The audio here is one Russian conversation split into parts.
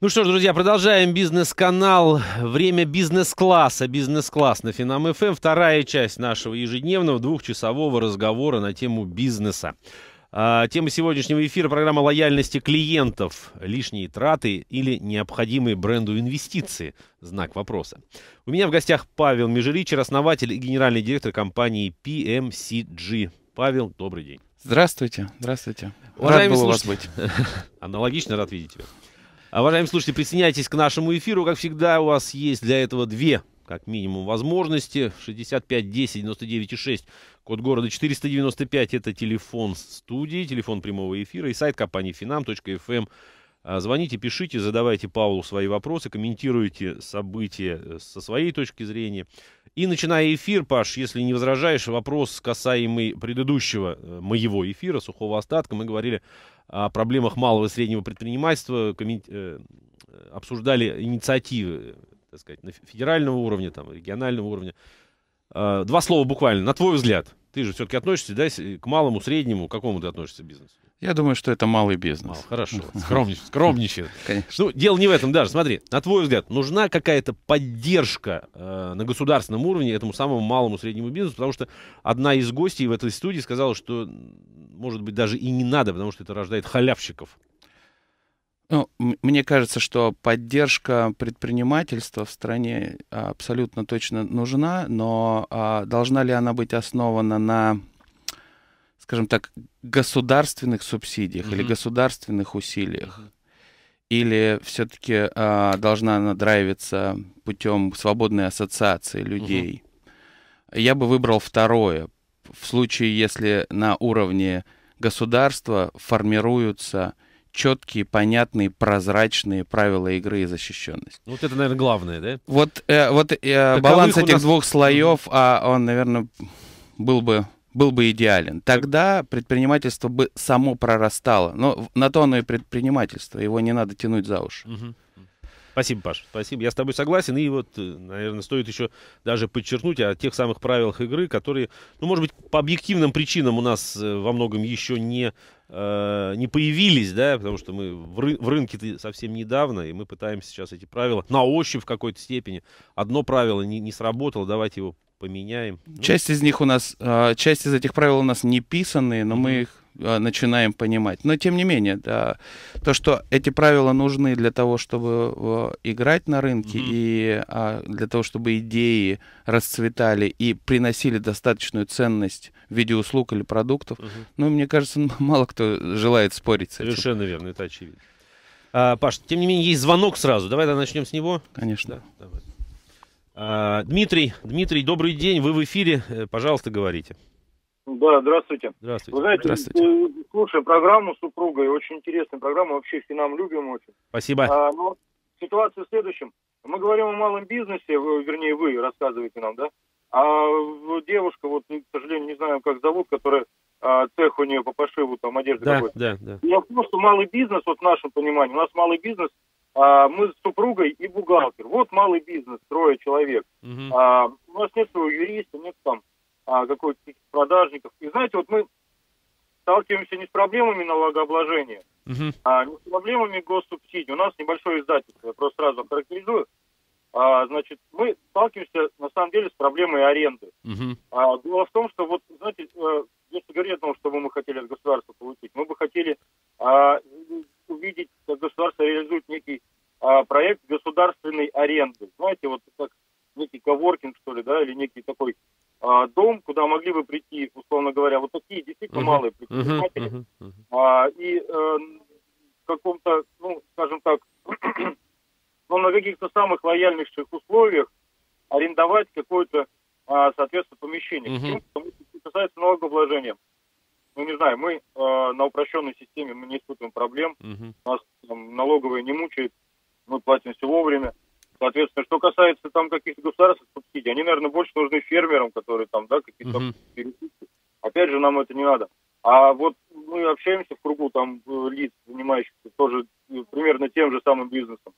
Ну что ж, друзья, продолжаем бизнес-канал «Время бизнес-класса». Бизнес-класс на Финам ФМ. Эм. Вторая часть нашего ежедневного двухчасового разговора на тему бизнеса. А, тема сегодняшнего эфира – программа лояльности клиентов, лишние траты или необходимые бренду инвестиции. Знак вопроса. У меня в гостях Павел Межеричер, основатель и генеральный директор компании PMCG. Павел, добрый день. Здравствуйте, здравствуйте. Уважаемые рад был слушатели. у вас быть. Аналогично рад видеть тебя. Уважаемые слушатели, присоединяйтесь к нашему эфиру. Как всегда, у вас есть для этого две как минимум возможности. 65 10 99 6, код города 495, это телефон студии, телефон прямого эфира и сайт компании finam.fm. Эм. А, звоните, пишите, задавайте Павлу свои вопросы, комментируйте события э, со своей точки зрения. И начиная эфир, Паш, если не возражаешь, вопрос касаемый предыдущего э, моего эфира, сухого остатка, мы говорили о проблемах малого и среднего предпринимательства, э, обсуждали инициативы, так сказать, на федерального уровня, там, регионального уровня. Э, два слова буквально. На твой взгляд, ты же все-таки относишься да, к малому, среднему, к какому ты относишься бизнесу? Я думаю, что это малый бизнес. А, хорошо, скромничает. скромничает. Конечно. Ну, дело не в этом даже. Смотри, на твой взгляд, нужна какая-то поддержка э, на государственном уровне этому самому малому среднему бизнесу, потому что одна из гостей в этой студии сказала, что, может быть, даже и не надо, потому что это рождает халявщиков. Ну, мне кажется, что поддержка предпринимательства в стране а, абсолютно точно нужна, но а, должна ли она быть основана на скажем так, государственных субсидиях mm-hmm. или государственных усилиях? Или все-таки а, должна она драйвиться путем свободной ассоциации людей? Mm-hmm. Я бы выбрал второе. В случае, если на уровне государства формируются четкие, понятные, прозрачные правила игры и защищенность. Ну, вот это, наверное, главное, да? Вот, э, вот э, баланс этих нас... двух слоев, mm-hmm. а он, наверное, был бы был бы идеален. Тогда предпринимательство бы само прорастало. Но на то оно и предпринимательство, его не надо тянуть за уши. Спасибо, Паш, спасибо. Я с тобой согласен. И вот, э, наверное, стоит еще даже подчеркнуть о тех самых правилах игры, которые, ну, может быть, по объективным причинам у нас э, во многом еще не, э, не появились, да, потому что мы в, ры в рынке совсем недавно, и мы пытаемся сейчас эти правила на ощупь в какой-то степени. Одно правило не, не сработало, давайте его поменяем. Ну, часть ну, из них у нас, а, часть из этих правил у нас не писанные, но угу. мы их а, начинаем понимать. Но тем не менее, да, то, что эти правила нужны для того, чтобы а, играть на рынке mm и а, для того, чтобы идеи расцветали и приносили достаточную ценность в виде услуг или продуктов, mm ну, мне кажется, мало кто желает спорить с Совершенно этим. Совершенно верно, это очевидно. А, Паш, тем не менее, есть звонок сразу. Давай начнем с него. Конечно. Да, давай. А, Дмитрий, Дмитрий, добрый день, вы в эфире, э, пожалуйста, говорите. Да, здравствуйте. Здравствуйте. Вы знаете, здравствуйте. Э, слушаю программу супруга, супругой, очень интересная программа, вообще все нам любим очень. Спасибо. А, но ну, ситуация в следующем. Мы говорим о малом бизнесе, вернее, вы рассказываете нам, да? А девушка, вот, к сожалению, не знаю, как зовут, которая а, цех у нее по пошиву там одежды да, какой-то. Да, да. Я просто малый бизнес, вот в нашем понимании, у нас малый бизнес – а, мы с супругой и бухгалтер. Вот малый бизнес, трое человек. Угу. А, у нас нет своего юриста, нет там а, какой-то продажников. И знаете, вот мы сталкиваемся не с проблемами налогообложения, угу. а не с проблемами госсубсидий. У нас небольшое издательство, я просто сразу характеризую. А, значит, мы сталкиваемся на самом деле с проблемой аренды. Угу. А, дело в том, что вот, знаете, э, если говорить говорю о том, что мы хотели от государства получить. Мы бы хотели а, увидеть, как государство реализует некий а, проект государственной аренды. Знаете, вот как некий коворкинг, что ли, да, или некий такой а, дом, куда могли бы прийти, условно говоря, вот такие действительно uh-huh. малые предприниматели. Uh-huh. Uh-huh. А, и а, в каком-то, ну, скажем так, но ну, на каких-то самых лояльнейших условиях арендовать какое-то, а, соответственно, помещение. Uh-huh. Потому что касается налогообложения ну не знаю, мы э, на упрощенной системе мы не испытываем проблем, угу. нас там, налоговая не мучает, мы платим все вовремя. Соответственно, что касается там каких-то государственных субсидий, они, наверное, больше нужны фермерам, которые там, да, какие-то угу. Опять же, нам это не надо. А вот мы общаемся в кругу там э, лиц, занимающихся тоже э, примерно тем же самым бизнесом.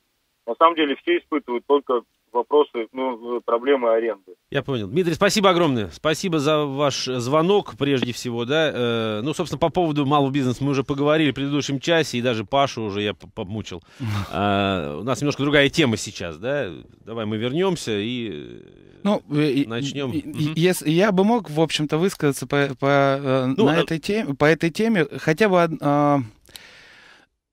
На самом деле все испытывают только вопросы, ну, проблемы аренды. Я понял. Дмитрий, спасибо огромное. Спасибо за ваш звонок, прежде всего, да. Э, ну, собственно, по поводу малого бизнеса мы уже поговорили в предыдущем часе, и даже Пашу уже я помучил. А, у нас немножко другая тема сейчас, да. Давай мы вернемся и э, ну, э, начнем. Если, я бы мог, в общем-то, высказаться по, по, э, ну, на а... этой теме, по этой теме хотя бы... А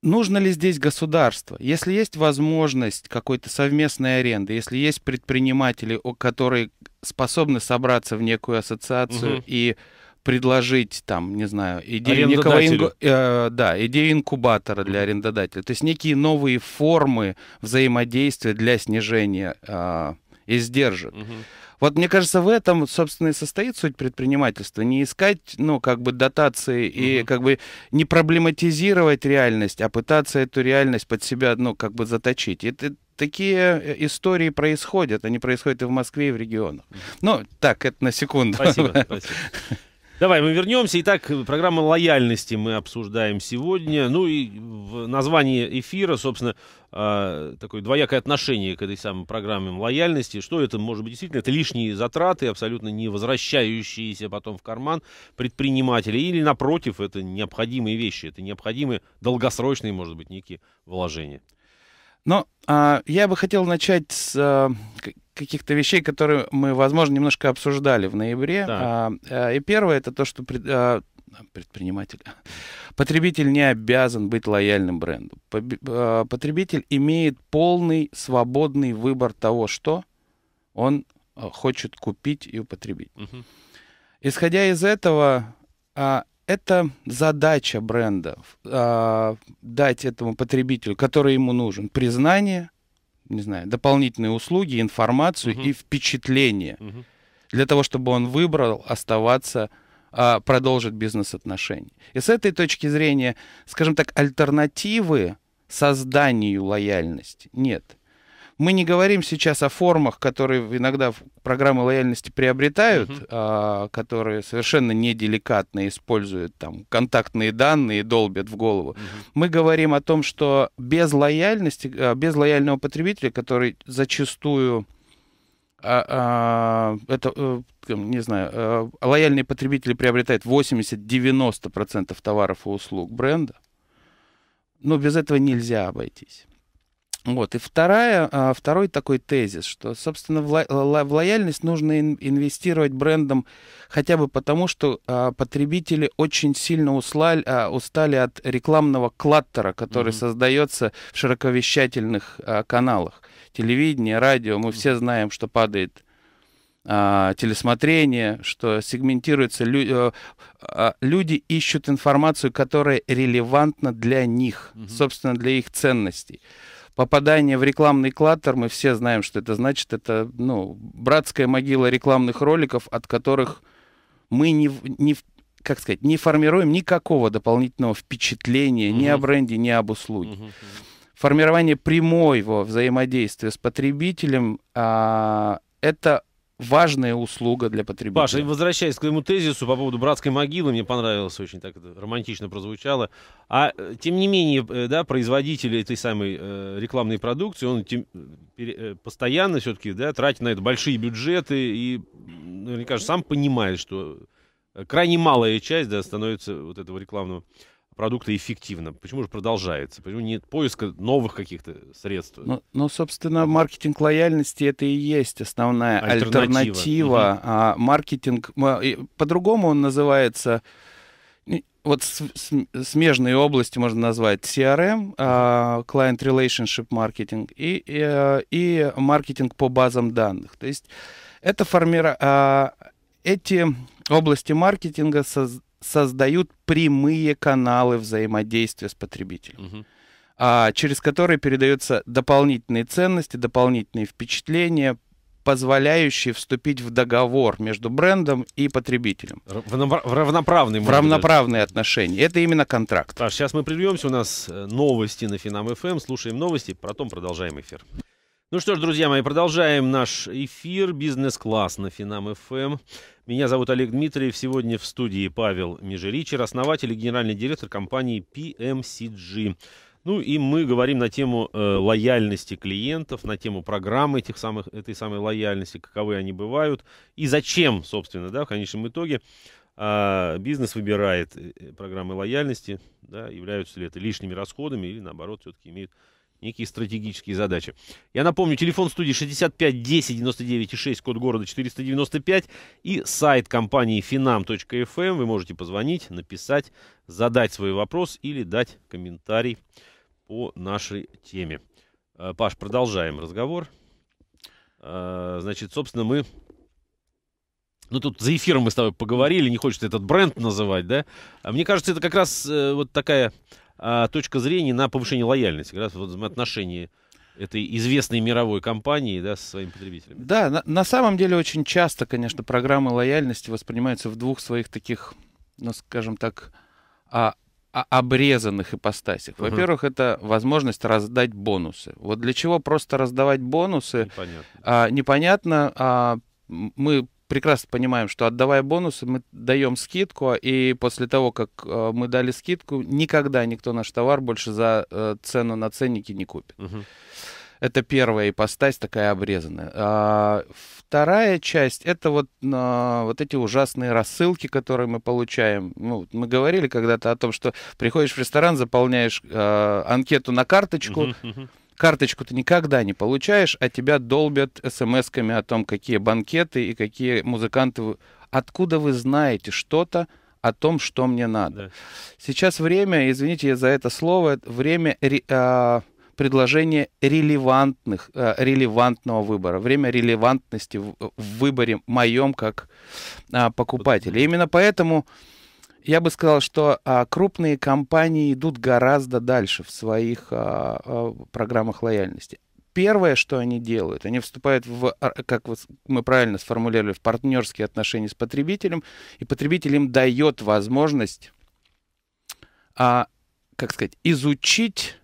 Нужно ли здесь государство? Если есть возможность какой-то совместной аренды, если есть предприниматели, которые способны собраться в некую ассоциацию угу. и предложить там, не знаю, идею некого инку... э, да, идею инкубатора для арендодателя, то есть некие новые формы взаимодействия для снижения э, издержек. Угу. Вот мне кажется, в этом, собственно, и состоит суть предпринимательства. Не искать, ну, как бы дотации и угу. как бы не проблематизировать реальность, а пытаться эту реальность под себя, ну, как бы заточить. Это, такие э, истории происходят. Они происходят и в Москве, и в регионах. Ну, так, это на секунду. Спасибо. спасибо. Давай мы вернемся. Итак, программа лояльности мы обсуждаем сегодня. Ну и в названии эфира, собственно, а, такое двоякое отношение к этой самой программе лояльности. Что это может быть действительно? Это лишние затраты, абсолютно не возвращающиеся потом в карман предпринимателя. Или, напротив, это необходимые вещи, это необходимые долгосрочные, может быть, некие вложения. Но ну, а, я бы хотел начать с а, каких-то вещей, которые мы, возможно, немножко обсуждали в ноябре. Да. А, и первое это то, что пред, а, предприниматель, потребитель не обязан быть лояльным бренду. А, потребитель имеет полный свободный выбор того, что он хочет купить и употребить. Угу. Исходя из этого, это задача бренда дать этому потребителю, который ему нужен, признание не знаю, дополнительные услуги, информацию угу. и впечатление угу. для того, чтобы он выбрал оставаться а, продолжит бизнес-отношения. И с этой точки зрения, скажем так, альтернативы созданию лояльности нет. Мы не говорим сейчас о формах, которые иногда программы лояльности приобретают, угу. а, которые совершенно неделикатно используют там контактные данные и долбят в голову. Угу. Мы говорим о том, что без лояльности, э, без лояльного потребителя, который зачастую а, а, это, э, не знаю, э, лояльные потребители приобретают 80-90% товаров и услуг бренда, но ну, без этого нельзя обойтись. Вот. И вторая, а, второй такой тезис, что, собственно, в, э, лояльность нужно инвестировать брендом хотя бы потому, что а, потребители очень сильно услали, а, устали от рекламного клаттера, который mm-hmm. создается в широковещательных каналах. Телевидение, радио, мы mm-hmm. все знаем, что падает телесмотрение, что сегментируется, лю э, люди ищут информацию, которая релевантна для них, mm-hmm. собственно, для их ценностей попадание в рекламный клаттер, мы все знаем, что это значит. Это ну, братская могила рекламных роликов, от которых мы не, не, как сказать, не формируем никакого дополнительного впечатления угу. ни о бренде, ни об услуге. Угу. Формирование прямого взаимодействия с потребителем а, — это важная услуга для потребителя. Паша, возвращаясь к твоему тезису по поводу братской могилы, мне понравилось очень так это романтично прозвучало. А э, тем не менее, э, да, производители этой самой э, рекламной продукции, он тем, пере, э, постоянно все-таки, да, тратит на это большие бюджеты и, мне кажется, сам понимает, что крайне малая часть, да, становится вот этого рекламного продукта эффективно? Почему же продолжается? Почему нет поиска новых каких-то средств? Ну, ну собственно, маркетинг лояльности это и есть основная альтернатива. альтернатива. Угу. А маркетинг а, по-другому он называется. Вот смежные области можно назвать CRM, а, Client Relationship Marketing и, и, э, и маркетинг по базам данных. То есть это формира... А, эти области маркетинга создают создают прямые каналы взаимодействия с потребителем. Угу. А, через которые передаются дополнительные ценности, дополнительные впечатления, позволяющие вступить в договор между брендом и потребителем. В равноправные, в равноправные быть. отношения. Это именно контракт. Паш, сейчас мы прервемся. У нас э, новости на Финам ФМ. Эм. Слушаем новости, потом продолжаем эфир. Ну что ж, друзья мои, продолжаем наш эфир «Бизнес-класс» на Финам ФМ. Меня зовут Олег Дмитриев. Сегодня в студии Павел Межеричер, основатель и генеральный директор компании PMCG. Ну и мы говорим на тему э, лояльности клиентов, на тему программы этих самых, этой самой лояльности, каковы они бывают и зачем, собственно, да, в конечном итоге э, бизнес выбирает э, программы лояльности, да, являются ли это лишними расходами или наоборот все-таки имеют некие стратегические задачи. Я напомню, телефон студии 65 10 99 6, код города 495 и сайт компании finam.fm. Эм. Вы можете позвонить, написать, задать свой вопрос или дать комментарий по нашей теме. Э, Паш, продолжаем разговор. Э, значит, собственно, мы... Ну, тут за эфиром мы с тобой поговорили, не хочется этот бренд называть, да? А мне кажется, это как раз э, вот такая а, точка зрения на повышение лояльности, как раз вот взаимоотношения этой известной мировой компании да, со своими потребителями. Да, на, на самом деле очень часто, конечно, программы лояльности воспринимаются в двух своих таких, ну, скажем так, а, а, обрезанных ипостасях. Угу. Во-первых, это возможность раздать бонусы. Вот для чего просто раздавать бонусы? Непонятно. А, непонятно а, мы прекрасно понимаем, что отдавая бонусы, мы даем скидку, и после того, как э, мы дали скидку, никогда никто наш товар больше за э, цену на ценнике не купит. Угу. Это первая ипостась такая обрезанная. А, вторая часть это вот, а, вот эти ужасные рассылки, которые мы получаем. Ну, мы говорили когда-то о том, что приходишь в ресторан, заполняешь а, анкету на карточку. Uh-huh, uh-huh карточку ты никогда не получаешь, а тебя долбят смс-ками о том, какие банкеты и какие музыканты. Откуда вы знаете что-то о том, что мне надо? Да. Сейчас время, извините за это слово, время... Э, а, предложение релевантных, э, релевантного выбора, время релевантности в, в выборе моем как э, покупателя. Именно поэтому я бы сказал, что а, крупные компании идут гораздо дальше в своих а, а, программах лояльности. Первое, что они делают, они вступают в, а, как мы правильно сформулировали, в партнерские отношения с потребителем, и потребитель им дает возможность, а, как сказать, изучить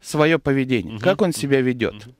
свое поведение, угу, как он себя ведет, угу.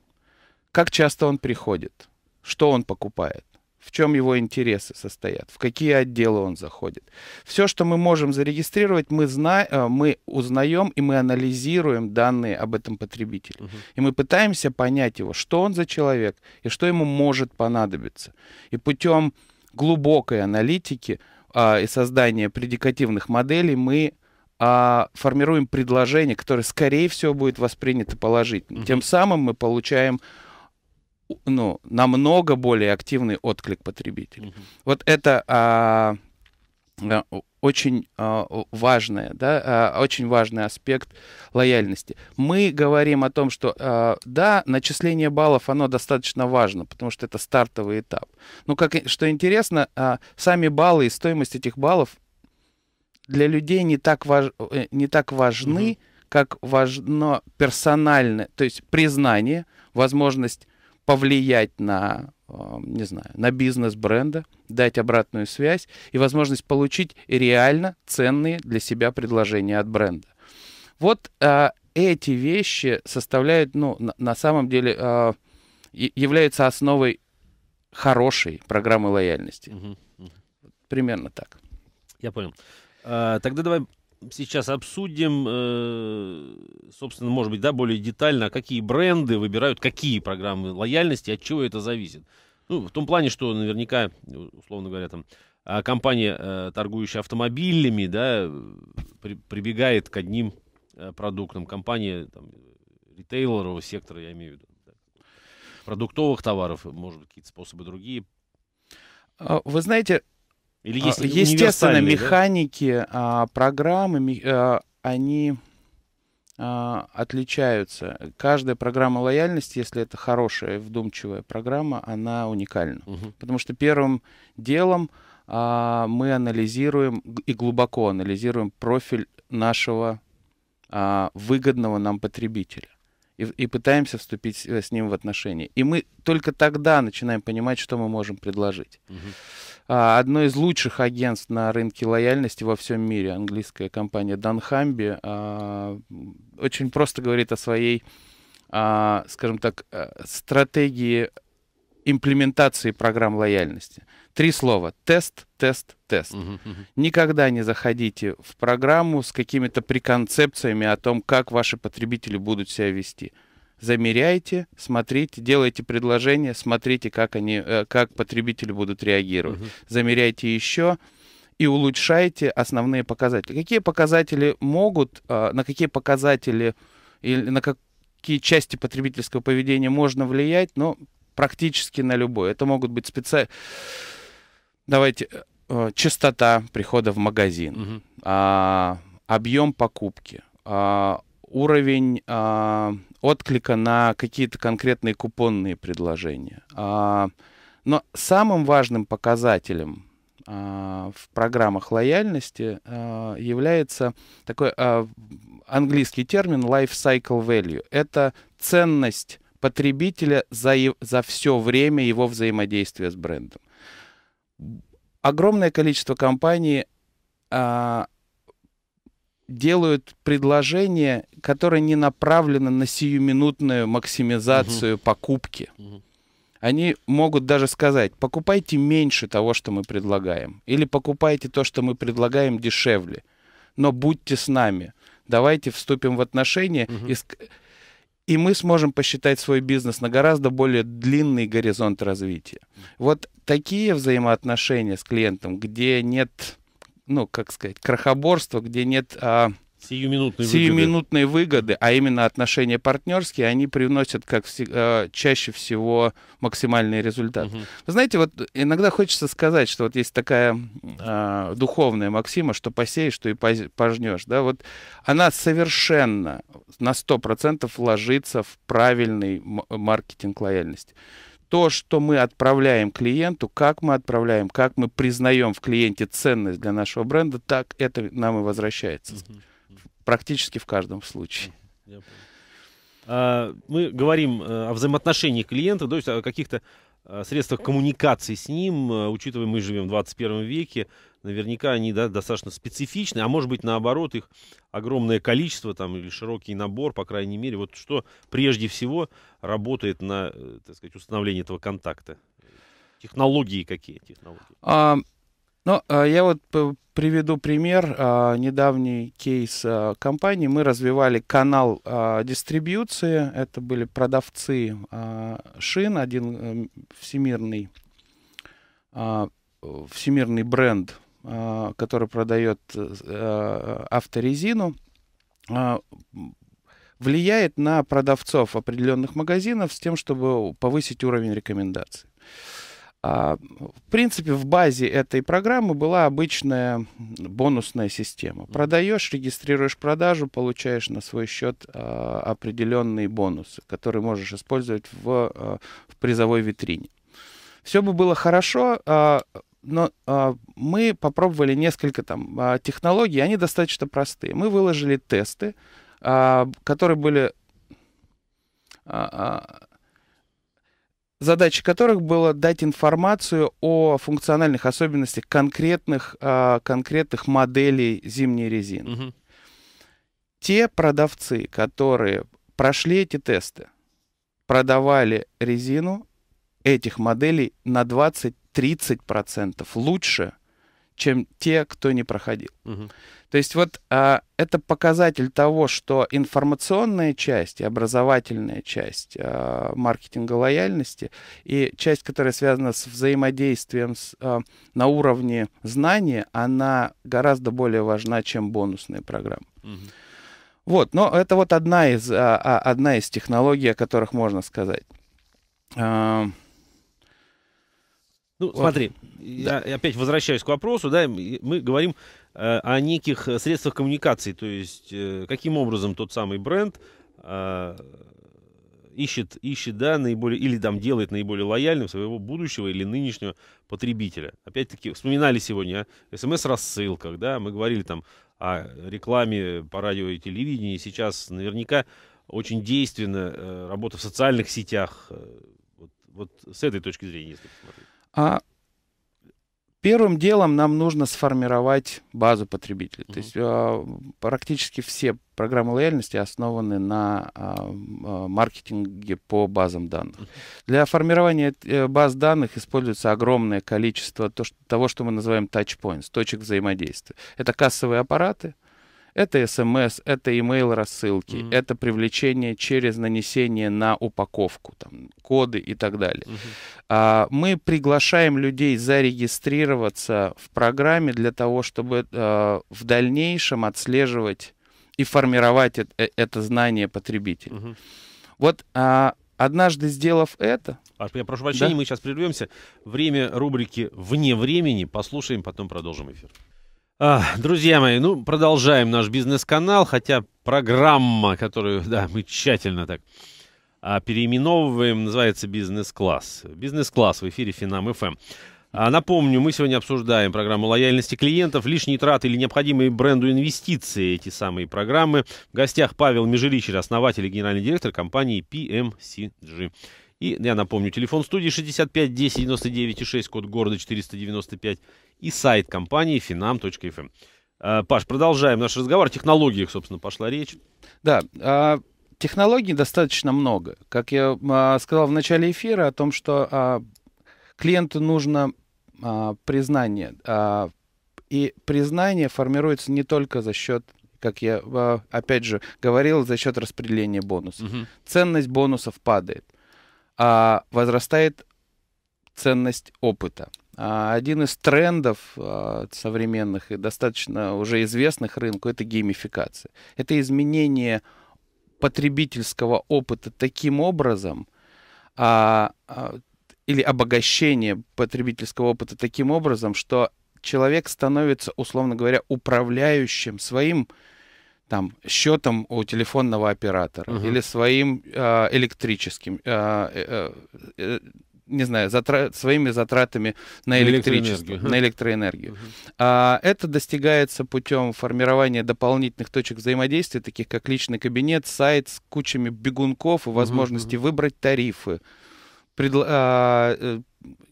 как часто он приходит, что он покупает в чем его интересы состоят, в какие отделы он заходит. Все, что мы можем зарегистрировать, мы, зна... Э, мы узнаем и мы анализируем данные об этом потребителе. Угу. И мы пытаемся понять его, что он за человек и что ему может понадобиться. И путем глубокой аналитики а, и создания предикативных моделей мы а формируем предложение, которое, скорее всего, будет воспринято положительно. Угу. Тем самым мы получаем ну, намного более активный отклик потребителей. Угу. Вот это а, а, очень а, важное, да, а, очень важный аспект лояльности. Мы говорим о том, что а, да, начисление баллов, оно достаточно важно, потому что это стартовый этап. Но как, что интересно, а, сами баллы и стоимость этих баллов для людей не так, важ, э, не так важны, угу. как важно персональное, то есть признание, возможность повлиять на, э, не знаю, на бизнес бренда, дать обратную связь и возможность получить реально ценные для себя предложения от бренда. Вот э, эти вещи составляют, ну, на, на самом деле, э, являются основой хорошей программы лояльности. Угу, угу. Примерно так. Я понял. Э, тогда давай сейчас обсудим, э, собственно, может быть, да, более детально, какие бренды выбирают, какие программы лояльности, от чего это зависит. Ну, в том плане, что наверняка, условно говоря, там, а компания, э, торгующая автомобилями, да, при, прибегает к одним э, продуктам. Компания там, ритейлерового сектора, я имею в виду, да, продуктовых товаров, может быть, какие-то способы другие. А вы знаете, или а, есть а, Естественно, механики да? а, программы, ми, а, они а, отличаются. Каждая программа лояльности, если это хорошая, вдумчивая программа, она уникальна. Угу. Потому что первым делом а, мы анализируем и глубоко анализируем профиль нашего а, выгодного нам потребителя и, и пытаемся вступить э, с ним в отношения. И мы только тогда начинаем понимать, что мы можем предложить. Угу. одно из лучших агентств на рынке лояльности во всем мире, английская компания Данхамби, очень просто говорит о своей, а, скажем так, э, стратегии имплементации программ лояльности. Три слова. Тест, тест, тест. Угу, угу. Никогда не заходите в программу с какими-то преконцепциями о том, как ваши потребители будут себя вести. Замеряйте, смотрите, делайте предложения, смотрите, как, они, э, как потребители будут реагировать. Угу. Замеряйте еще и улучшайте основные показатели. Какие показатели могут, э, на какие показатели или на какие части потребительского поведения можно влиять, но ну, практически на любой. Это могут быть специальные Давайте э, э, частота прихода в магазин, угу. а, объем покупки, а, уровень а, отклика на какие-то конкретные купонные предложения. А, но самым важным показателем а, в программах лояльности а, является такой а, английский термин life cycle value. Это ценность потребителя за, за все время его взаимодействия с брендом огромное количество компаний а, делают предложения, которые не направлены на сиюминутную максимизацию угу. покупки. Они могут даже сказать, покупайте меньше того, что мы предлагаем, или покупайте то, что мы предлагаем дешевле, но будьте с нами, давайте вступим в отношения угу. и и мы сможем посчитать свой бизнес на гораздо более длинный горизонт развития. Вот такие взаимоотношения с клиентом, где нет, ну, как сказать, крохоборства, где нет... А, Сиюминутные, сиюминутные выгоды. а именно отношения партнерские, они приносят как э, чаще всего максимальный результат. Угу. Вы знаете, вот иногда хочется сказать, что вот есть такая э, духовная максима, что посеешь, что и пожнешь. Да? Вот она совершенно на 100% ложится в правильный маркетинг лояльности то, что мы отправляем клиенту, как мы отправляем, как мы признаем в клиенте ценность для нашего бренда, так это нам и возвращается. uh практически в каждом случае. А, мы говорим э, о взаимоотношении клиента, то есть о каких-то э, средствах коммуникации с ним, э, учитывая, мы живем в 21 веке, наверняка они да, достаточно специфичны, а может быть, наоборот, их огромное количество там, или широкий набор, по крайней мере. Вот что прежде всего работает на так сказать, установление этого контакта? Технологии какие? Технологии? А, ну, а, я вот приведу пример. А, недавний кейс а, компании. Мы развивали канал дистрибьюции. Это были продавцы шин, один э, всемирный, всемирный бренд, который продает э, э, авторезину влияет на продавцов определенных магазинов с тем, чтобы повысить уровень рекомендаций. А, в принципе, в базе этой программы была обычная бонусная система. Продаешь, регистрируешь продажу, получаешь на свой счет а, определенные бонусы, которые можешь использовать в, а, в призовой витрине. Все бы было хорошо, но мы попробовали несколько там технологий, они достаточно простые. Мы выложили тесты, которые были задача которых была дать информацию о функциональных особенностях конкретных, а, конкретных моделей зимней резины. Те продавцы, которые прошли эти тесты, продавали резину этих моделей на 20-30% лучше, чем те, кто не проходил. Угу. То есть вот а, это показатель того, что информационная часть, образовательная часть а, маркетинга лояльности и часть, которая связана с взаимодействием с, а, на уровне знания, она гораздо более важна, чем бонусные программы. Угу. Вот, но это вот одна из, а, а, одна из технологий, о которых можно сказать. А, ну, вот. смотри, да. я опять возвращаюсь к вопросу, да, мы говорим э, о неких э, средствах коммуникации, то есть э, каким образом тот самый бренд э, ищет, ищет, да, наиболее, или там делает наиболее лояльным своего будущего или нынешнего потребителя. Опять-таки, вспоминали сегодня о а, смс-рассылках, да, мы говорили там о рекламе по радио и телевидению, сейчас наверняка очень действенно э, работа в социальных сетях, э, вот, вот с этой точки зрения, если посмотреть. А первым делом нам нужно сформировать базу потребителей. Угу. uh То есть а, практически все программы лояльности основаны на а, а, маркетинге по базам данных. Uh-huh. Для формирования э, баз данных используется огромное количество того, что мы называем touchpoints, точек взаимодействия. Это кассовые аппараты, угу это смс, эм это email рассылки, mm-hmm. это привлечение через нанесение на упаковку, там, коды и так далее. Mm-hmm. А, мы приглашаем людей зарегистрироваться в программе для того, чтобы а, в дальнейшем отслеживать и формировать это, э, это знание потребителя. Угу. Вот а, однажды сделав это... Аж, я прошу прощения, да? мы сейчас прервемся. Время рубрики «Вне времени». Послушаем, потом продолжим эфир. Друзья мои, ну, продолжаем наш бизнес-канал, хотя программа, которую, да, мы тщательно так а, переименовываем, называется «Бизнес-класс». «Бизнес-класс» в эфире «Финам ФМ». А, напомню, мы сегодня обсуждаем программу лояльности клиентов, лишние траты или необходимые бренду инвестиции, эти самые программы. В гостях Павел Межеричер, основатель и генеральный директор компании PMCG. И я напомню, телефон студии 65 10 99 6, код города 495 и сайт компании finam.fm. Э, Паш, продолжаем наш разговор. О технологиях, собственно, пошла речь. Да, а, технологий достаточно много. Как я а, сказал в начале эфира о том, что а, клиенту нужно признание. И признание формируется не только за счет как я опять же говорил, за счет распределения бонусов. Угу. Ценность бонусов падает, а возрастает ценность опыта. А, один из трендов а, современных и достаточно уже известных рынку – это геймификация. Это изменение потребительского опыта таким образом, а, или обогащение потребительского опыта таким образом, что человек становится, условно говоря, управляющим своим там счетом у телефонного оператора угу. или своим э, электрическим э, э, не знаю, затрат, своими затратами на электричество, электроэнергию. на электроэнергию. А, это достигается путем формирования дополнительных точек взаимодействия, таких как личный кабинет, сайт с кучами бегунков и возможности выбрать тарифы, предл... а, э,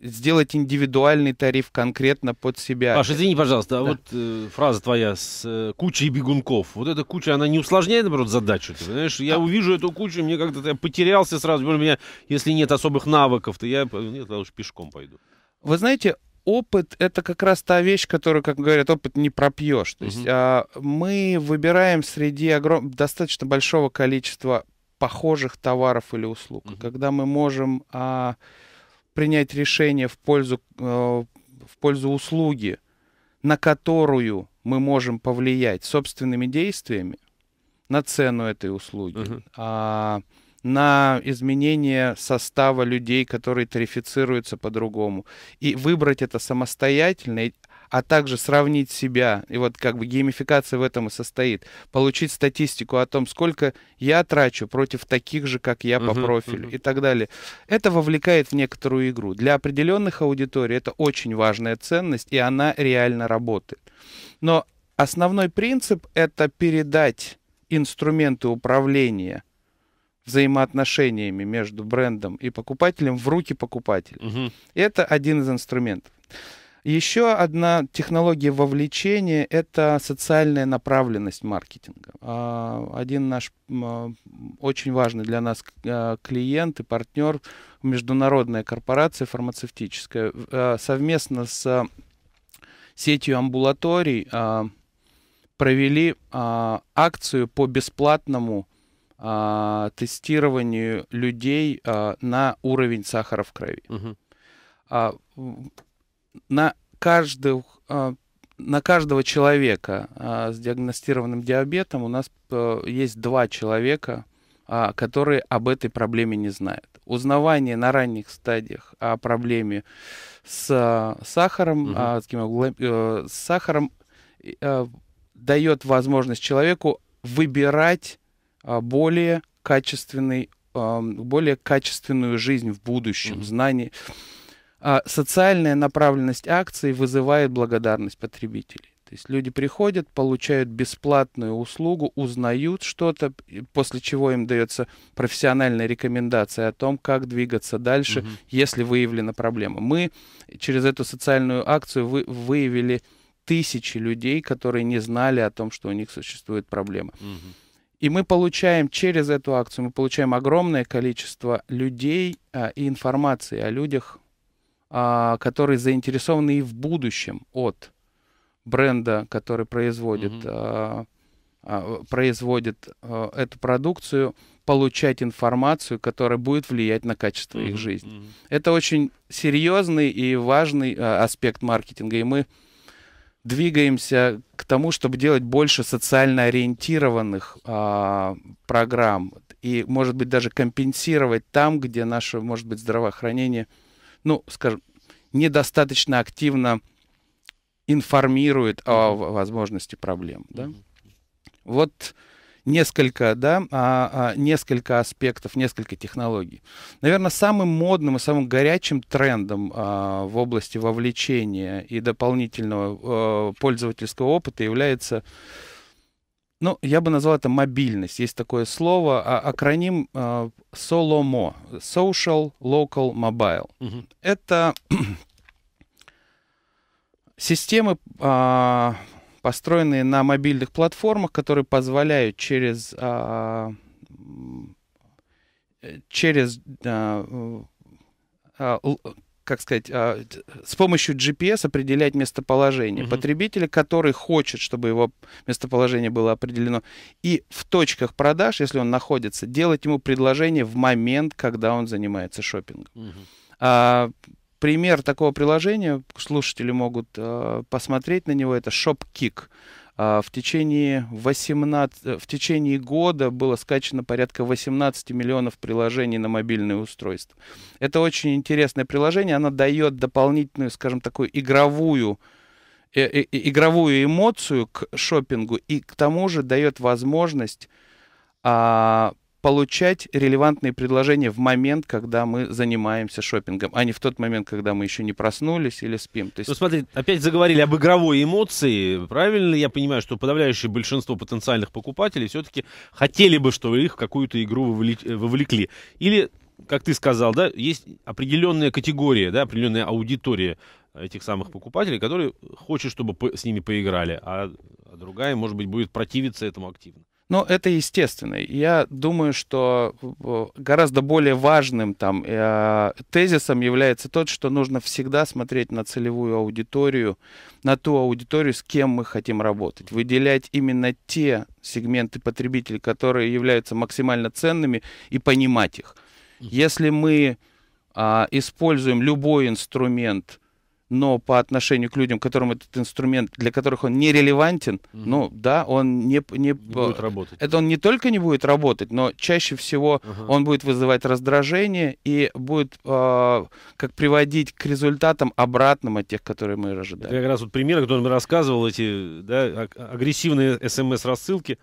сделать индивидуальный тариф конкретно под себя. Паша, извини, пожалуйста, а да. а вот э, фраза твоя с э, кучей бегунков. Вот эта куча, она не усложняет, наоборот, задачу? Ты понимаешь, я а... увижу эту кучу, мне как-то я потерялся сразу. У меня, если нет особых навыков, то я, нет, лучше пешком пойду. Вы знаете, опыт — это как раз та вещь, которую, как говорят, опыт не пропьешь. То угу. есть а, мы выбираем среди огром... достаточно большого количества похожих товаров или услуг. Угу. Когда мы можем... А, принять решение в пользу, э, в пользу услуги, на которую мы можем повлиять собственными действиями, на цену этой услуги, угу. а, на изменение состава людей, которые тарифицируются по-другому, и выбрать это самостоятельно, а также сравнить себя. И вот как бы геймификация в этом и состоит. Получить статистику о том, сколько я трачу против таких же, как я по uh-huh, профилю uh-huh. и так далее. Это вовлекает в некоторую игру. Для определенных аудиторий это очень важная ценность, и она реально работает. Но основной принцип это передать инструменты управления взаимоотношениями между брендом и покупателем в руки покупателя. Угу. Это один из инструментов еще одна технология вовлечения — это социальная направленность маркетинга. А, один наш а, очень важный для нас а, клиент и партнер — международная корпорация фармацевтическая. Совместно с сетью амбулаторий провели акцию по бесплатному тестированию людей на уровень сахара в крови. Угу на каждых а, на каждого человека а, с диагностированным диабетом у нас э, есть два человека, а, которые об этой проблеме не знают. Узнавание на ранних стадиях о проблеме с сахаром, угу. с, сахаром э, дает возможность человеку выбирать более качественный, более качественную жизнь в будущем, угу. знание а, социальная направленность акций вызывает благодарность потребителей. То есть люди приходят, получают бесплатную услугу, узнают что-то, после чего им дается профессиональная рекомендация о том, как двигаться дальше, угу. если выявлена проблема. Мы через эту социальную акцию вы, выявили тысячи людей, которые не знали о том, что у них существует проблема. Угу. И мы получаем через эту акцию, мы получаем огромное количество людей а, и информации о людях, а, которые заинтересованы и в будущем от бренда, который производит, mm производит эту продукцию, получать информацию, которая будет влиять на качество mm их жизни. mm Это очень серьезный и важный аспект маркетинга, и мы двигаемся к тому, чтобы делать больше социально ориентированных а, программ и, может быть, даже компенсировать там, где наше, может быть, здравоохранение – ну, скажем, недостаточно активно информирует о возможности проблем. Да? Вот несколько, да, а, а, несколько аспектов, несколько технологий. Наверное, самым модным и самым горячим трендом а, в области вовлечения и дополнительного э, пользовательского опыта является ну, я бы назвал это мобильность. Есть такое слово, а, акроним э, SOLOMO, Social Local Mobile. Угу. Это системы, э, построенные на мобильных платформах, которые позволяют через, а, э, через а, э, как сказать, а, с помощью GPS определять местоположение угу. потребителя, который хочет, чтобы его местоположение было определено. И в точках продаж, если он находится, делать ему предложение в момент, когда он занимается шопингом. Угу. А, пример такого приложения слушатели могут э, посмотреть на него. Это ShopKick. А, в течение, 18, э, в течение года было скачано порядка 18 миллионов приложений на мобильные устройства. Это очень интересное приложение, оно дает дополнительную, скажем, такую игровую э, э, игровую эмоцию к шопингу и к тому же дает возможность а, получать релевантные предложения в момент, когда мы занимаемся шопингом, а не в тот момент, когда мы еще не проснулись или спим. То есть... Ну, смотри, опять заговорили об игровой эмоции. Правильно я понимаю, что подавляющее большинство потенциальных покупателей все-таки хотели бы, чтобы их в какую-то игру э, вовлекли? Или как ты сказал, да, есть определенная категория, да, определенная аудитория этих самых покупателей, которые хочет, чтобы с ними поиграли, а, а другая, может быть, будет противиться этому активно. Но это естественно. Я думаю, что э, гораздо более важным там э, тезисом является тот, что нужно всегда смотреть на целевую аудиторию, на ту аудиторию, с кем мы хотим работать. Выделять именно те сегменты потребителей, которые являются максимально ценными, и понимать их. Если мы а, используем любой инструмент – но по отношению к людям, которым этот инструмент, для которых он не релевантен, mm-hmm. ну да, он не, не, не будет работать. Это он не только не будет работать, но чаще всего uh-huh. он будет вызывать раздражение и будет э, как приводить к результатам обратным от тех, которые мы ожидали. Это как раз вот пример, который мы рассказывал, эти да, агрессивные смс-рассылки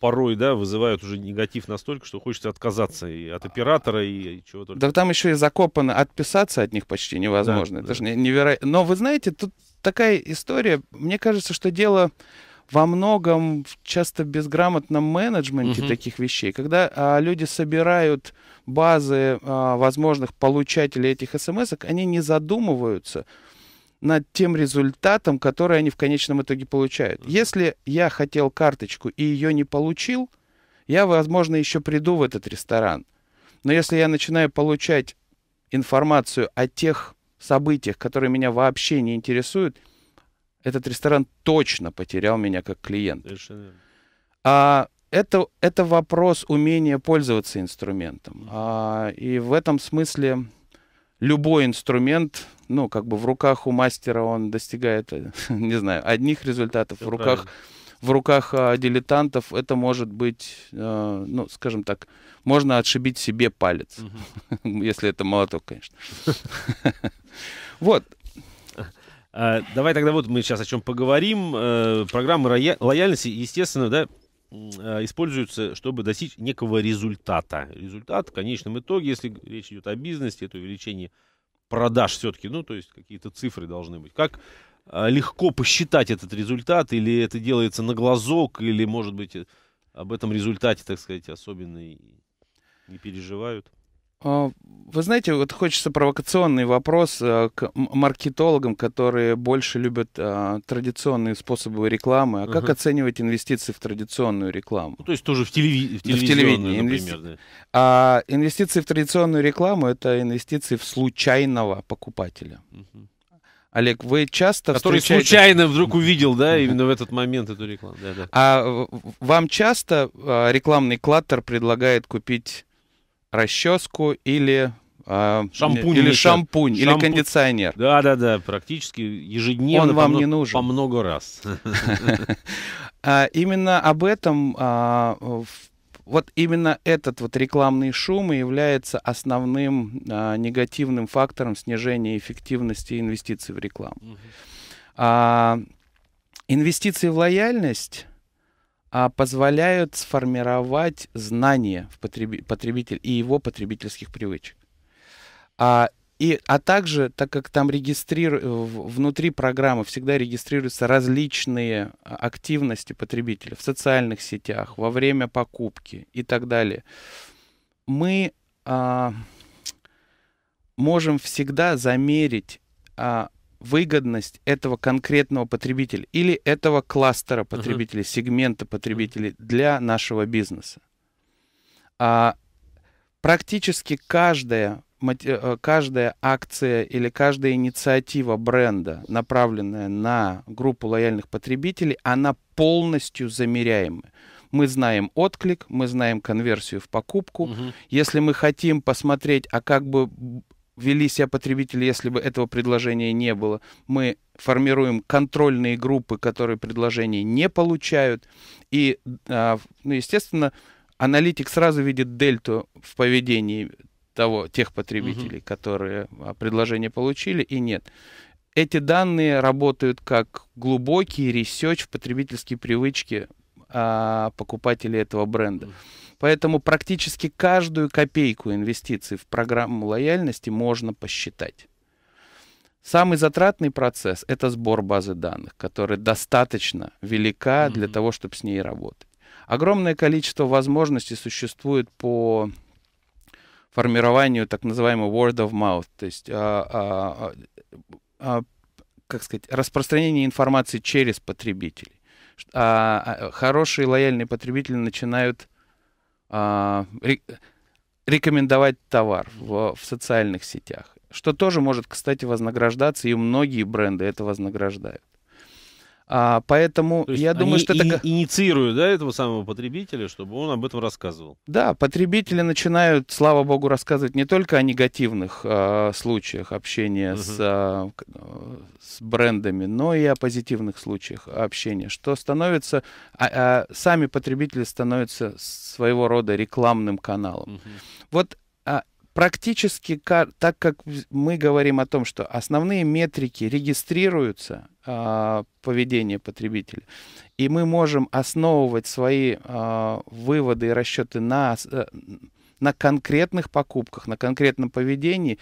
порой, да, вызывают уже негатив настолько, что хочется отказаться и от оператора, и, и чего только. Да там еще и закопано, отписаться от них почти невозможно. Да, Это да. же невероятно. Но вы знаете, тут такая история, мне кажется, что дело во многом часто безграмотном менеджменте угу. таких вещей, когда а, люди собирают базы а, возможных получателей этих смс, они не задумываются, над тем результатом, который они в конечном итоге получают. Если я хотел карточку и ее не получил, я, возможно, еще приду в этот ресторан. Но если я начинаю получать информацию о тех событиях, которые меня вообще не интересуют, этот ресторан точно потерял меня как клиент. А это, это вопрос умения пользоваться инструментом. А, и в этом смысле любой инструмент, ну, как бы в руках у мастера он достигает, не знаю, одних результатов, в руках, в руках а, дилетантов это может быть, э, ну, скажем так, можно отшибить себе палец, угу. если это молоток, конечно. Вот. А, давай тогда вот мы сейчас о чем поговорим. Э, программа лояльности, естественно, да, а, используются, чтобы достичь некого результата. Результат в конечном итоге, если речь идет о бизнесе, это увеличение продаж все-таки, ну, то есть какие-то цифры должны быть. Как а, легко посчитать этот результат, или это делается на глазок, или, может быть, э, об этом результате, так сказать, особенно и не переживают? А, вы знаете, вот хочется провокационный вопрос э, к маркетологам, которые больше любят а, традиционные способы рекламы. А как uh-huh. оценивать инвестиции в традиционную рекламу? Ну, то есть тоже в, телеви- в, да, ну, в телевидении, например. Да. А, инвестиции в традиционную рекламу это инвестиции в случайного покупателя. Uh-huh. Олег, вы часто Который встречаете... случайно вдруг увидел, да, именно в этот момент эту рекламу. Да, да. А вам часто а, рекламный клаттер предлагает купить расческу или а, шампунь или шампунь, шампунь, или кондиционер. Да, да, да, практически ежедневно. Он вам не нужен. По много раз. А, именно об этом, а, вот именно этот вот рекламный шум и является основным негативным фактором снижения эффективности инвестиций в рекламу. Инвестиции в лояльность а позволяют сформировать знания в потреби- потребитель и его потребительских привычек. А, и, а также, так как там регистриру... внутри программы всегда регистрируются различные а, активности потребителя в социальных сетях, во время покупки и так далее, мы а, можем всегда замерить а, выгодность этого конкретного потребителя или этого кластера потребителей, uh-huh. сегмента потребителей для нашего бизнеса. А, практически каждая, э, каждая акция или каждая инициатива бренда, направленная на группу лояльных потребителей, она полностью замеряема. мы знаем отклик, мы знаем конверсию в покупку. Угу. Если мы хотим посмотреть, а как бы вели себя потребители, если бы этого предложения не было. Мы формируем контрольные группы, которые предложения не получают. И, а, ну, естественно, аналитик сразу видит дельту в поведении того, тех потребителей, угу. которые а, предложение получили и нет. Эти данные работают как глубокий ресеч в потребительские привычки а, покупателей этого бренда. Поэтому практически каждую копейку инвестиций в программу лояльности можно посчитать. Самый затратный процесс – это сбор базы данных, которая достаточно велика mm-hmm. для того, чтобы с ней работать. Огромное количество возможностей существует по формированию так называемого word of mouth, то есть, а, а, а, а, как сказать, распространение информации через потребителей а, а хорошие лояльные потребители начинают а, рекомендовать товар в, в социальных сетях, что тоже может, кстати, вознаграждаться, и многие бренды это вознаграждают. А, поэтому То есть я думаю, что это... Инициируют, да, этого самого потребителя, чтобы он об этом рассказывал. Да, потребители начинают, слава богу, рассказывать не только о негативных э, случаях общения угу. с, а, э, с брендами, но и о позитивных случаях общения, что становится... А, а, сами потребители становятся своего рода рекламным каналом. Угу. Вот практически, так как мы говорим о том, что основные метрики регистрируются э, поведение потребителя, и мы можем основывать свои э, выводы и расчеты на, э, на конкретных покупках, на конкретном поведении,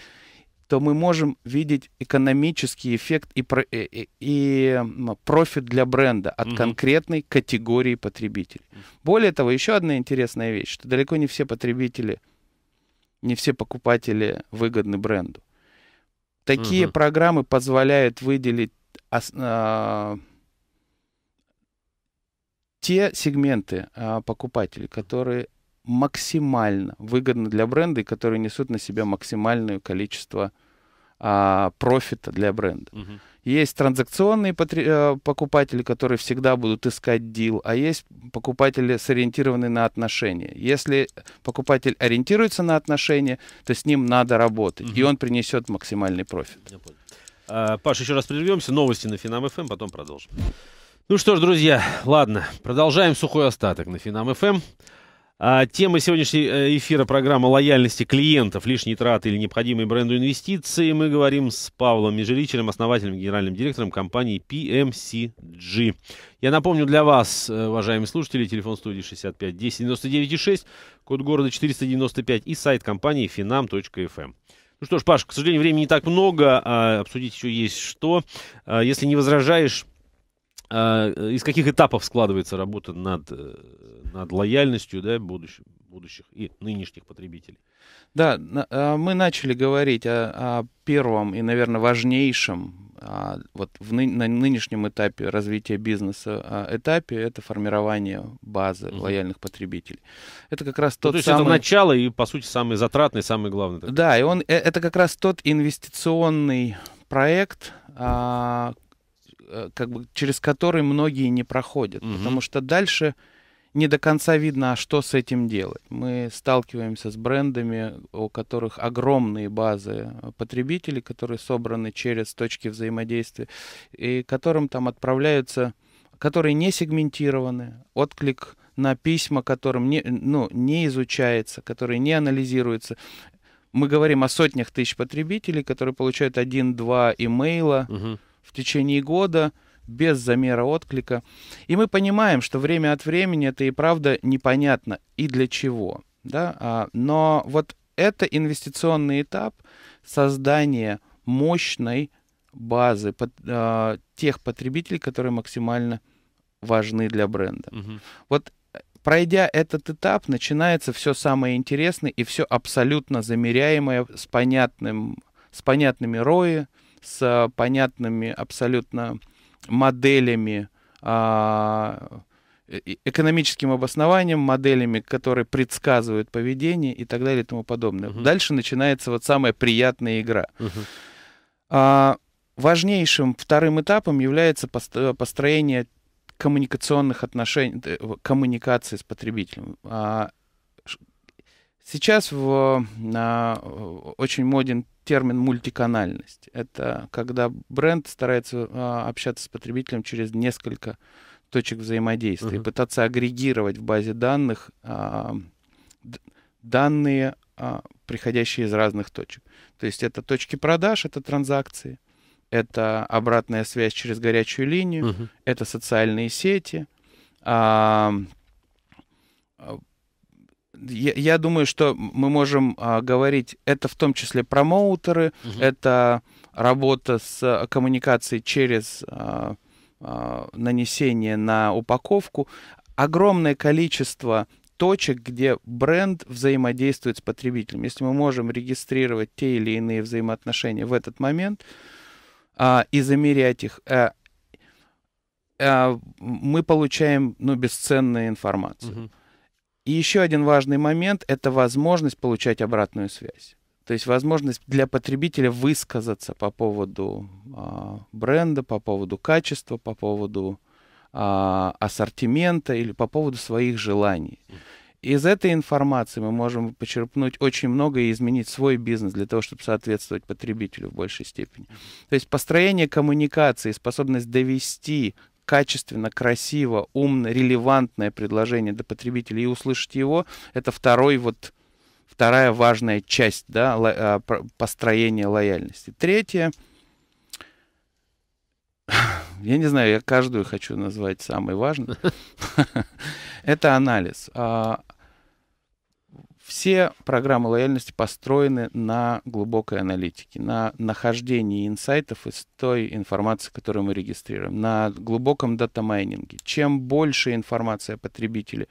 то мы можем видеть экономический эффект и, про, э, э, и, и профит для бренда от угу. конкретной категории потребителей. Более того, еще одна интересная вещь, что далеко не все потребители – не все покупатели выгодны бренду. Такие угу. программы позволяют выделить ос, а, те сегменты а, покупателей, которые максимально выгодны для бренда и которые несут на себя максимальное количество а, а, профита для бренда. Угу. Есть транзакционные э, покупатели, которые всегда будут искать дил, а есть покупатели, сориентированные на отношения. Если покупатель ориентируется на отношения, то с ним надо работать, угу. и он принесет максимальный профит. Я понял. А, Паш, еще раз прервемся, новости на Финам ФМ, эм, потом продолжим. Ну что ж, друзья, ладно, продолжаем сухой остаток на Финам ФМ. А, тема сегодняшнего э, эфира программа лояльности клиентов, лишние траты или необходимые бренду инвестиции. Мы говорим с Павлом Межеличелем, основателем и генеральным директором компании PMCG. Я напомню для вас, э, уважаемые слушатели, телефон студии 65 10 99 6, код города 495 и сайт компании finam.fm. Эм. Ну что ж, Паш, к сожалению, времени не так много, а обсудить еще есть что. А, если не возражаешь, а, э, из каких этапов складывается работа над, э, над лояльностью да, будущих, будущих и нынешних потребителей? Да, а, мы начали говорить о, о первом и, наверное, важнейшем а, вот в, ны, на нынешнем этапе развития бизнеса а, этапе это формирование базы угу. лояльных потребителей. Это как раз тот ну, то есть самый... это начало и, по сути, самый затратный, самый главный. Да, и он, э, это как раз тот инвестиционный проект, Э, как бы через который многие не проходят, угу. потому что дальше не до конца видно, а что с этим делать. Мы сталкиваемся с брендами, у которых огромные базы э, потребителей, которые собраны через точки взаимодействия, и которым там отправляются, которые не сегментированы, отклик на письма, которым не, ну, не изучается, которые не анализируются. Мы говорим о сотнях тысяч потребителей, которые получают один-два имейла. Угу в течение года без замера отклика. И мы понимаем, что время от времени это и правда непонятно и для чего. Да? А, но вот это инвестиционный этап создания мощной базы под, э, а, тех потребителей, которые максимально важны для бренда. Угу. Вот э, пройдя этот этап, начинается все самое интересное и все абсолютно замеряемое с, понятным, с понятными рои, с э, понятными абсолютно моделями, а, э, экономическим обоснованием, моделями, которые предсказывают поведение и так далее и тому подобное. Угу. Дальше начинается вот самая приятная игра. Угу. важнейшим вторым этапом является э, построение коммуникационных отношений, коммуникации с потребителем. А, сейчас в, а, очень моден термин мультиканальность. Это когда бренд старается а, общаться с потребителем через несколько точек взаимодействия, uh-huh. пытаться агрегировать в базе данных а, данные, а, приходящие из разных точек. То есть это точки продаж, это транзакции, это обратная связь через горячую линию, uh-huh. это социальные сети. А, а я, я думаю, что мы можем а, говорить, это в том числе промоутеры, угу. это работа с а, коммуникацией через а, а, нанесение на упаковку. Огромное количество точек, где бренд взаимодействует с потребителем. Если мы можем регистрировать те или иные взаимоотношения в этот момент а, и замерять их, а, а, мы получаем ну, бесценную информацию. Угу. И еще один важный момент – это возможность получать обратную связь. То есть возможность для потребителя высказаться по поводу а, бренда, по поводу качества, по поводу а, ассортимента или по поводу своих желаний. Из этой информации мы можем почерпнуть очень много и изменить свой бизнес для того, чтобы соответствовать потребителю в большей степени. То есть построение коммуникации, способность довести качественно, красиво, умно, релевантное предложение для потребителя и услышать его, это второй вот вторая важная часть да, а, построения лояльности. Третье, я не знаю, я каждую хочу назвать самой важной, это анализ. А, все программы лояльности построены на глубокой аналитике, на нахождении инсайтов из той информации, которую мы регистрируем, на глубоком дата-майнинге. Чем больше информации о потребителе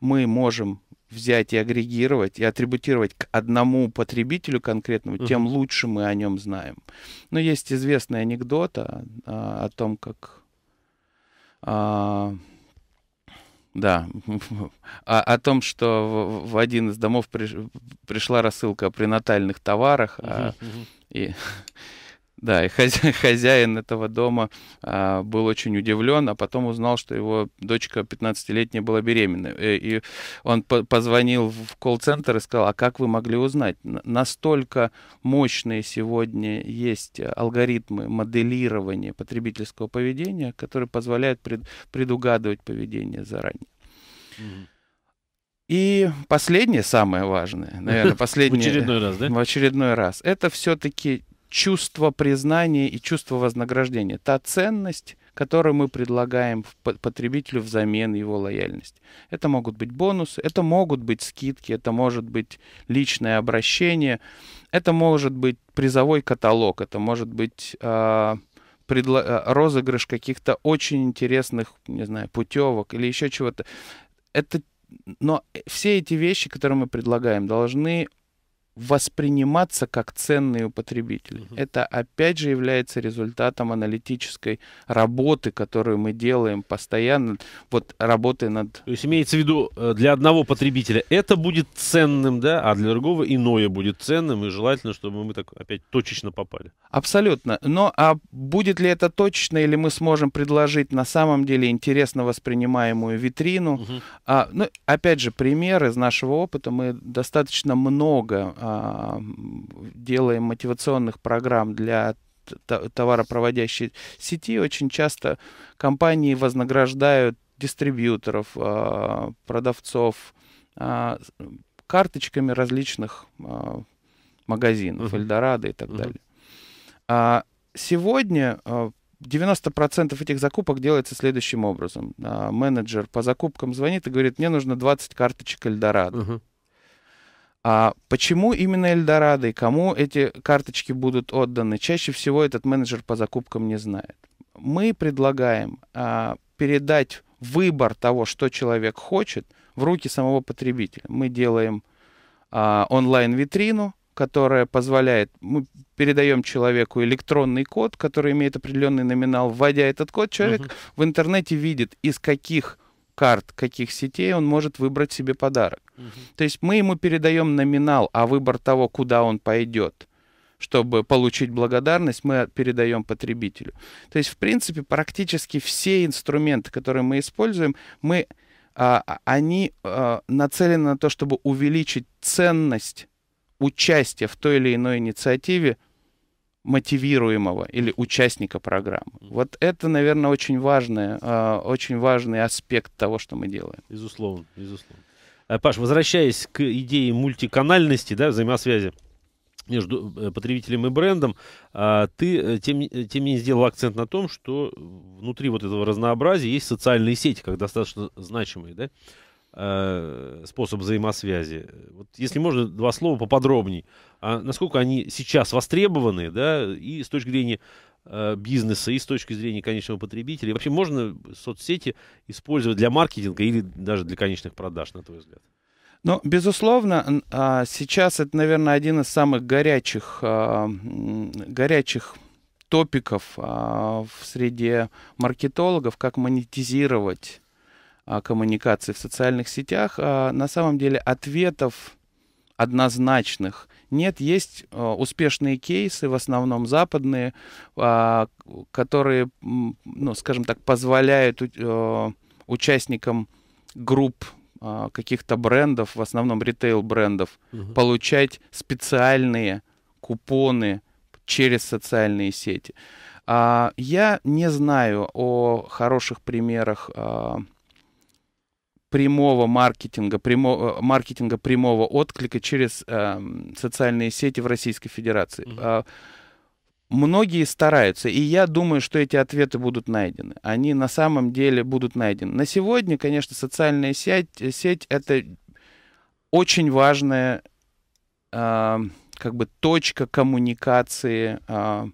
мы можем взять и агрегировать и атрибутировать к одному потребителю конкретному, uh-huh. тем лучше мы о нем знаем. Но есть известный анекдот о, о том, как а, да, о, а, о том, что в, в один из домов при, пришла рассылка о пренатальных товарах, угу, а, угу. и да, и хозяин этого дома а, был очень удивлен, а потом узнал, что его дочка 15-летняя была беременна. Э, и, он позвонил в колл-центр и сказал, а как вы могли узнать? Настолько мощные сегодня есть алгоритмы моделирования потребительского поведения, которые позволяют предугадывать поведение заранее. И последнее, самое важное, наверное, последнее... В очередной раз, да? В очередной раз. Это все-таки чувство признания и чувство вознаграждения. Та ценность, которую мы предлагаем потребителю взамен его лояльности. Это могут быть бонусы, это могут быть скидки, это может быть личное обращение, это может быть призовой каталог, это может быть э, а, предло- а, розыгрыш каких-то очень интересных, не знаю, путевок или еще чего-то. Это но все эти вещи, которые мы предлагаем, должны восприниматься как ценные у потребителей. Угу. Это опять же является результатом аналитической работы, которую мы делаем постоянно, вот работы над... То есть имеется в виду, э, для одного потребителя это будет ценным, да, а для другого иное будет ценным, и желательно, чтобы мы так опять точечно попали. Абсолютно. Но а будет ли это точечно или мы сможем предложить на самом деле интересно воспринимаемую витрину? Угу. А, ну, опять же, пример из нашего опыта, мы достаточно много а, а, делаем мотивационных программ для товаропроводящей сети, очень часто компании вознаграждают дистрибьюторов, а, продавцов а, карточками различных магазинов, Эльдорадо и так далее. Сегодня 90% этих закупок делается следующим образом. Менеджер по закупкам звонит и говорит, мне нужно 20 карточек Эльдорадо. А почему именно Эльдорадо и кому эти карточки будут отданы? Чаще всего этот менеджер по закупкам не знает. Мы предлагаем а, передать выбор того, что человек хочет, в руки самого потребителя. Мы делаем а, онлайн-витрину, которая позволяет, мы передаем человеку электронный код, который имеет определенный номинал. Вводя этот код, человек uh-huh. в интернете видит, из каких карт каких сетей он может выбрать себе подарок. Угу. То есть мы ему передаем номинал, а выбор того, куда он пойдет, чтобы получить благодарность, мы передаем потребителю. То есть, в принципе, практически все инструменты, которые мы используем, мы, а, а они а, нацелены на то, чтобы увеличить ценность участия в той или иной инициативе мотивируемого или участника программы. Вот это, наверное, очень важный, а, очень важный аспект того, что мы делаем. Безусловно, безусловно. Э, Паш, возвращаясь к идее мультиканальности, да, взаимосвязи между э, потребителем и брендом, а, ты, э, тем, тем не менее, сделал акцент на том, что внутри вот этого разнообразия есть социальные сети, как достаточно значимые, да? Э, способ взаимосвязи. Вот, если можно, два слова поподробнее. А насколько они сейчас востребованы, да, и с точки зрения э, бизнеса, и с точки зрения конечного потребителя. И вообще можно соцсети использовать для маркетинга или даже для конечных продаж, на твой взгляд? Ну, безусловно, а сейчас это, наверное, один из самых горячих, э, горячих топиков а, в среде маркетологов, как монетизировать а, коммуникации в социальных сетях, а, на самом деле ответов однозначных нет. Есть а, успешные кейсы, в основном западные, которые, ну, скажем так, позволяют участникам групп каких-то брендов, в основном ритейл-брендов, угу. получать специальные купоны через социальные сети. Я не знаю о хороших примерах прямого маркетинга, прямого, э, маркетинга прямого отклика через э, социальные сети в Российской Федерации. Mm-hmm. Многие стараются, и я думаю, что эти ответы будут найдены. Они на самом деле будут найдены. На сегодня, конечно, социальная сеть, сеть это очень важная э, как бы точка коммуникации, э,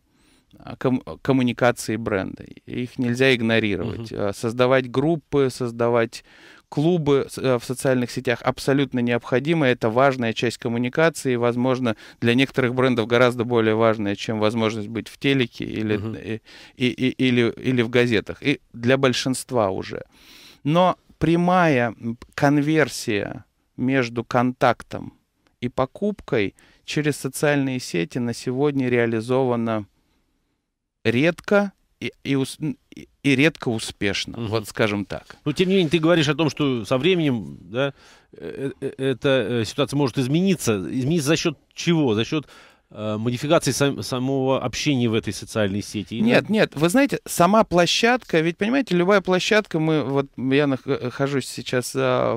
ком, коммуникации бренда. Их нельзя игнорировать. Угу. Создавать группы, создавать клубы э, в социальных сетях абсолютно необходимы. Это важная часть коммуникации, возможно, для некоторых брендов гораздо более важная, чем возможность быть в телеке или, угу. и, э, и, и, или, или в газетах. И для большинства уже. Но прямая конверсия между контактом и покупкой через социальные сети на сегодня реализована редко и, и, и редко успешно, угу. вот скажем так. Но ну, тем не менее, ты говоришь о том, что со временем да, э, э, эта э, ситуация может измениться. Измениться за счет чего? За счет э, модификации сам, самого общения в этой социальной сети? Нет, нет, вы знаете, сама площадка, ведь понимаете, любая площадка, мы вот я нахожусь сейчас а, э,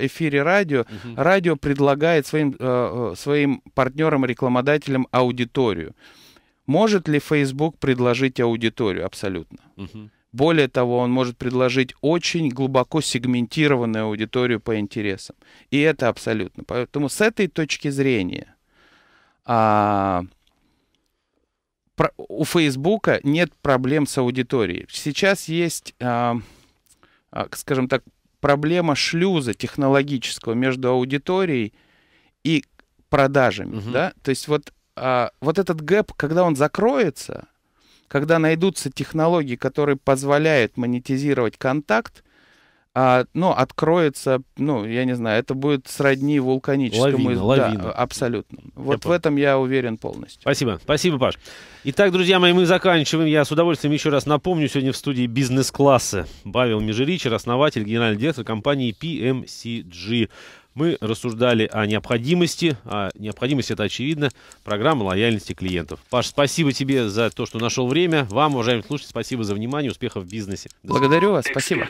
в эфире радио, угу. радио предлагает своим, э, своим партнерам, рекламодателям аудиторию. Может ли Facebook предложить аудиторию? Абсолютно. Угу. Более того, он может предложить очень глубоко сегментированную аудиторию по интересам. И это абсолютно. Поэтому с этой точки зрения а, про, у Фейсбука нет проблем с аудиторией. Сейчас есть, а, а, скажем так, проблема шлюза технологического между аудиторией и продажами. Угу. Да? То есть вот а, вот этот гэп, когда он закроется, когда найдутся технологии, которые позволяют монетизировать контакт, а, ну, откроется, ну, я не знаю, это будет сродни вулканическому. Лавина, лавина. Да, абсолютно. Вот я в этом я уверен полностью. Спасибо, спасибо, Паш. Итак, друзья мои, мы заканчиваем. Я с удовольствием еще раз напомню, сегодня в студии бизнес-класса Павел Межеричер, основатель, генеральный директор компании PMCG мы рассуждали о необходимости, а необходимость это очевидно, программа лояльности клиентов. Паш, спасибо тебе за то, что нашел время. Вам, уважаемые слушатели, спасибо за внимание, успехов в бизнесе. Благодарю вас, спасибо.